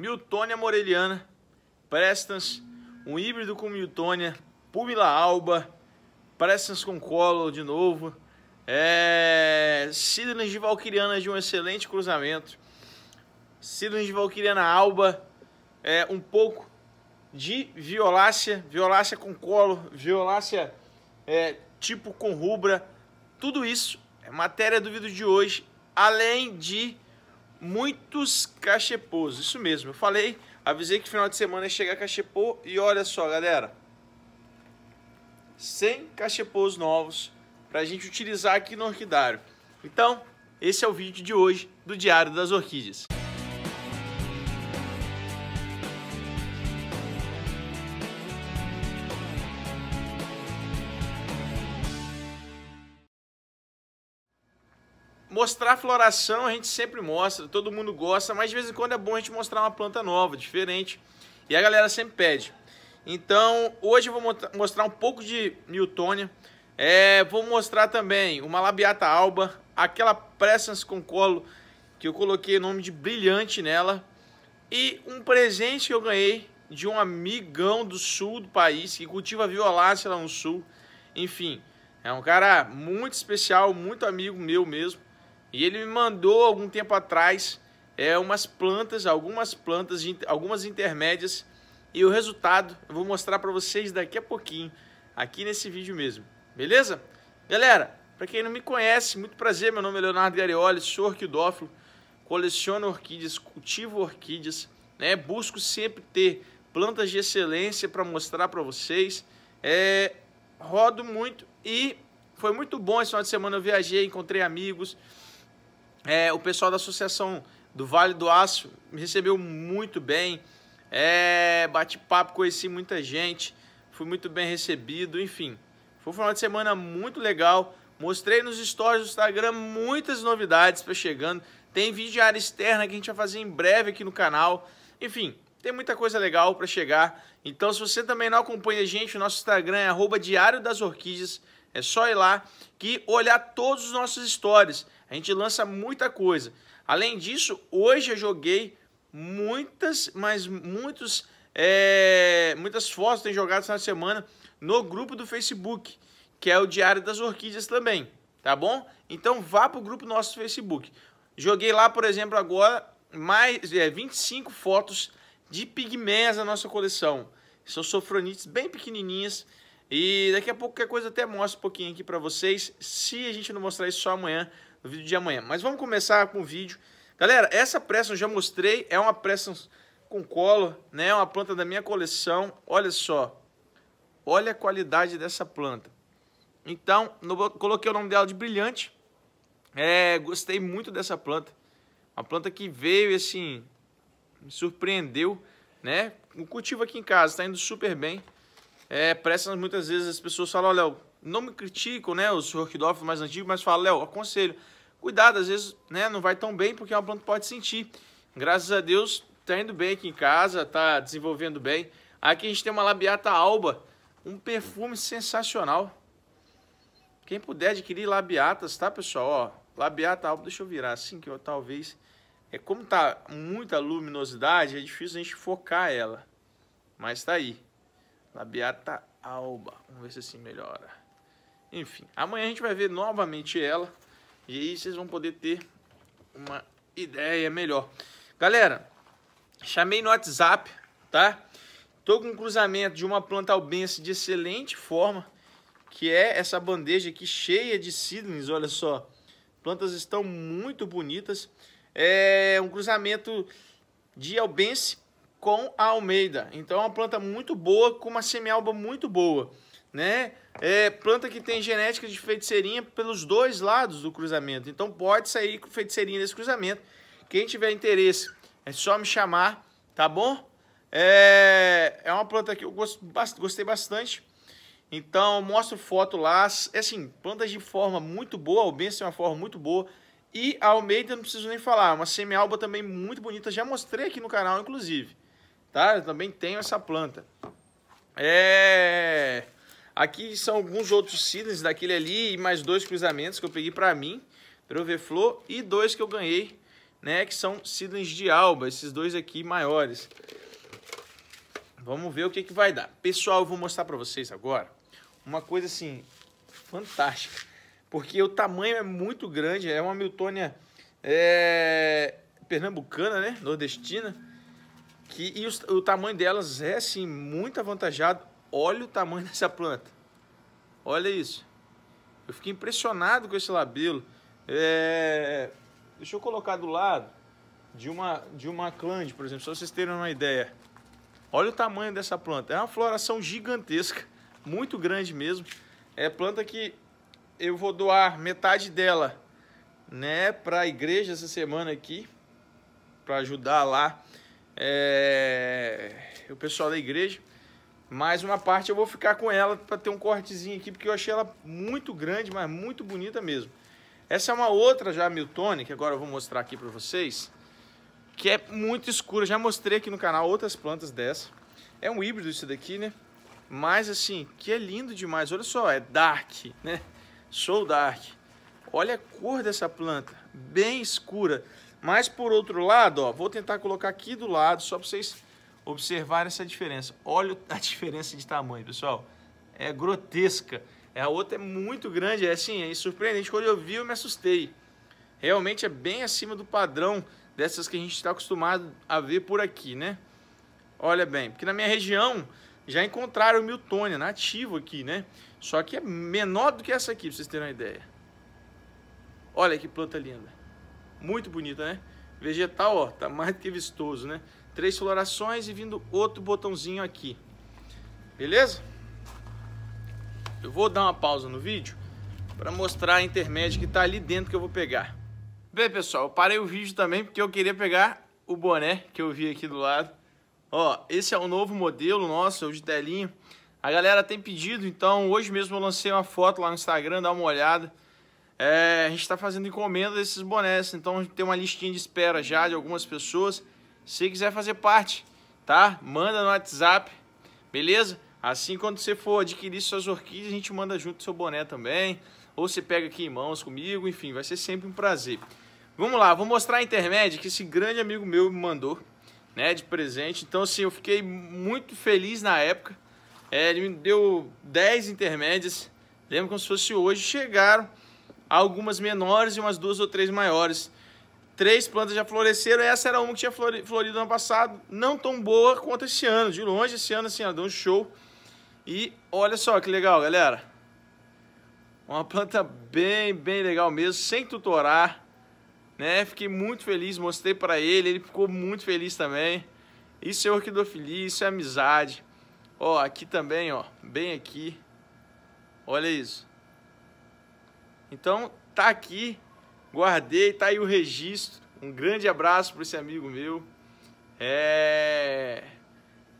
Miltonia Moreliana, Prestans, um híbrido com Miltonia Pumila Alba, Prestans com Collor de novo, é... Sidney de Valquiriana de um excelente cruzamento, Sidney de Valquiriana Alba, é, um pouco de Violácea, Violácea com colo, Violácea é, tipo com Rubra, tudo isso é matéria do vídeo de hoje, além de muitos cachepôs. Isso mesmo, eu falei, avisei que final de semana ia chegar cachepô e olha só, galera. 100 cachepôs novos para a gente utilizar aqui no orquidário. Então, esse é o vídeo de hoje do Diário das Orquídeas. Mostrar floração a gente sempre mostra, todo mundo gosta, mas de vez em quando é bom a gente mostrar uma planta nova, diferente. E a galera sempre pede. Então, hoje eu vou mostrar um pouco de Newtonia. É, vou mostrar também uma labiata alba, aquela Presence com colo que eu coloquei o nome de brilhante nela. E um presente que eu ganhei de um amigão do sul do país, que cultiva violácea lá no sul. Enfim, é um cara muito especial, muito amigo meu mesmo. E ele me mandou algum tempo atrás é, umas plantas, algumas plantas, algumas intermédias e o resultado eu vou mostrar para vocês daqui a pouquinho, aqui nesse vídeo mesmo, beleza? Galera, para quem não me conhece, muito prazer, meu nome é Leonardo Garioli, sou orquidófilo, coleciono orquídeas, cultivo orquídeas, né? busco sempre ter plantas de excelência para mostrar para vocês, é, rodo muito e foi muito bom esse final de semana, eu viajei, encontrei amigos, é, o pessoal da associação do Vale do Aço me recebeu muito bem. É, Bate-papo, conheci muita gente, fui muito bem recebido, enfim. Foi um final de semana muito legal. Mostrei nos stories do Instagram muitas novidades para chegando. Tem vídeo de área externa que a gente vai fazer em breve aqui no canal. Enfim, tem muita coisa legal para chegar. Então, se você também não acompanha a gente, o nosso Instagram é arroba Diário das Orquídeas. É só ir lá que olhar todos os nossos stories. A gente lança muita coisa. Além disso, hoje eu joguei muitas, mas muitos, é, muitas fotos tem jogado essa semana no grupo do Facebook, que é o Diário das Orquídeas também, tá bom? Então vá pro grupo nosso do Facebook. Joguei lá, por exemplo, agora mais é, eh, 25 fotos de pigmeias da nossa coleção. São sofronites bem pequenininhas e daqui a pouco qualquer coisa até mostro um pouquinho aqui para vocês. Se a gente não mostrar isso só amanhã, no vídeo de amanhã. Mas vamos começar com o vídeo. Galera, essa pressa eu já mostrei, é uma pressa com colo, né? É uma planta da minha coleção. Olha só. Olha a qualidade dessa planta. Então, no, coloquei o nome dela de brilhante. É, gostei muito dessa planta. Uma planta que veio assim, me surpreendeu, né? O cultivo aqui em casa está indo super bem. É, pressas muitas vezes as pessoas falam, olha, não me criticam, né, os orquidófilos mais antigos, mas falam, Léo, aconselho, cuidado, às vezes, né, não vai tão bem porque é uma planta pode sentir. Graças a Deus, tá indo bem aqui em casa, tá desenvolvendo bem. Aqui a gente tem uma labiata alba, um perfume sensacional. Quem puder adquirir labiatas, tá, pessoal? Ó, labiata alba, deixa eu virar assim que eu talvez é como tá muita luminosidade, é difícil a gente focar ela. Mas tá aí. Labiata alba. Vamos ver se assim melhora. Enfim, amanhã a gente vai ver novamente ela e aí vocês vão poder ter uma ideia melhor. Galera, chamei no WhatsApp, tá? Tô com um cruzamento de uma planta albense de excelente forma, que é essa bandeja aqui cheia de seedlings, olha só. Plantas estão muito bonitas. É um cruzamento de albense com a Almeida. Então é uma planta muito boa, com uma semialba muito boa né? É, planta que tem genética de feiticeirinha pelos dois lados do cruzamento. Então pode sair com feiticeirinha nesse cruzamento. Quem tiver interesse, é só me chamar, tá bom? É, é uma planta que eu gosto, gostei bastante. Então, mostro foto lá. É assim, plantas de forma muito boa. O Benção é uma forma muito boa. E a Almeida, não preciso nem falar. É uma semi-alba também muito bonita. Já mostrei aqui no canal, inclusive. Tá? Eu também tenho essa planta. É... Aqui são alguns outros seedlings daquele ali e mais dois cruzamentos que eu peguei para mim, para o e dois que eu ganhei, né, que são seedlings de alba, esses dois aqui maiores. Vamos ver o que, que vai dar. Pessoal, eu vou mostrar para vocês agora uma coisa assim fantástica, porque o tamanho é muito grande, é uma miltonia é, pernambucana, né, nordestina, que, e o, o tamanho delas é assim muito avantajado Olha o tamanho dessa planta. Olha isso. Eu fiquei impressionado com esse labelo. É... Deixa eu colocar do lado de uma, de uma clande, por exemplo, só vocês terem uma ideia. Olha o tamanho dessa planta. É uma floração gigantesca, muito grande mesmo. É planta que eu vou doar metade dela né, para a igreja essa semana aqui, para ajudar lá é... o pessoal da igreja. Mas uma parte eu vou ficar com ela para ter um cortezinho aqui, porque eu achei ela muito grande, mas muito bonita mesmo. Essa é uma outra já Miltone, que agora eu vou mostrar aqui para vocês, que é muito escura. Já mostrei aqui no canal outras plantas dessa. É um híbrido isso daqui, né? Mas assim, que é lindo demais. Olha só, é dark, né? Show dark. Olha a cor dessa planta, bem escura. Mas por outro lado, ó, vou tentar colocar aqui do lado só para vocês observar essa diferença. Olha a diferença de tamanho, pessoal. É grotesca. A outra é muito grande, é assim, é surpreendente. Quando eu vi, eu me assustei. Realmente é bem acima do padrão dessas que a gente está acostumado a ver por aqui, né? Olha bem, porque na minha região já encontraram miltonia nativo aqui, né? Só que é menor do que essa aqui, para vocês terem uma ideia. Olha que planta linda. Muito bonita, né? Vegetal, ó, tá mais do que vistoso, né? Três florações e vindo outro botãozinho aqui. Beleza? Eu vou dar uma pausa no vídeo para mostrar a intermédia que está ali dentro que eu vou pegar. Bem, pessoal, eu parei o vídeo também porque eu queria pegar o boné que eu vi aqui do lado. Ó, esse é o novo modelo nosso, é o de telinho. A galera tem pedido, então hoje mesmo eu lancei uma foto lá no Instagram, dá uma olhada. É, a gente está fazendo encomenda desses bonés, então tem uma listinha de espera já de algumas pessoas. Se quiser fazer parte, tá? Manda no WhatsApp, beleza? Assim, quando você for adquirir suas orquídeas, a gente manda junto seu boné também. Ou você pega aqui em mãos comigo, enfim, vai ser sempre um prazer. Vamos lá, vou mostrar a intermédia que esse grande amigo meu me mandou, né, de presente. Então, assim, eu fiquei muito feliz na época. É, ele me deu 10 intermédias, lembro como se fosse hoje. Chegaram algumas menores e umas duas ou três maiores. Três plantas já floresceram. Essa era uma que tinha florido ano passado. Não tão boa quanto esse ano. De longe, esse ano, assim, ó, deu um show. E olha só que legal, galera. Uma planta bem, bem legal mesmo, sem tutorar. Né? Fiquei muito feliz, mostrei para ele, ele ficou muito feliz também. Isso é orquidofilia, isso é amizade. Ó, aqui também, ó, bem aqui. Olha isso. Então, tá aqui Guardei, tá aí o registro. Um grande abraço para esse amigo meu. É...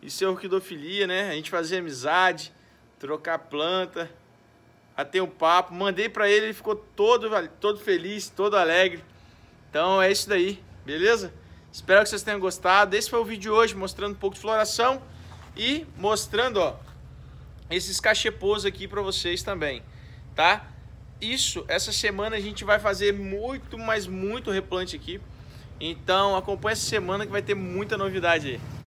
Isso é orquidofilia, né? A gente fazer amizade, trocar planta, até um papo. Mandei para ele, ele ficou todo, todo feliz, todo alegre. Então é isso daí, beleza? Espero que vocês tenham gostado. Esse foi o vídeo de hoje, mostrando um pouco de floração e mostrando, ó, esses cachepôs aqui para vocês também, tá? isso, essa semana a gente vai fazer muito, mas muito replante aqui. Então acompanha essa semana que vai ter muita novidade aí.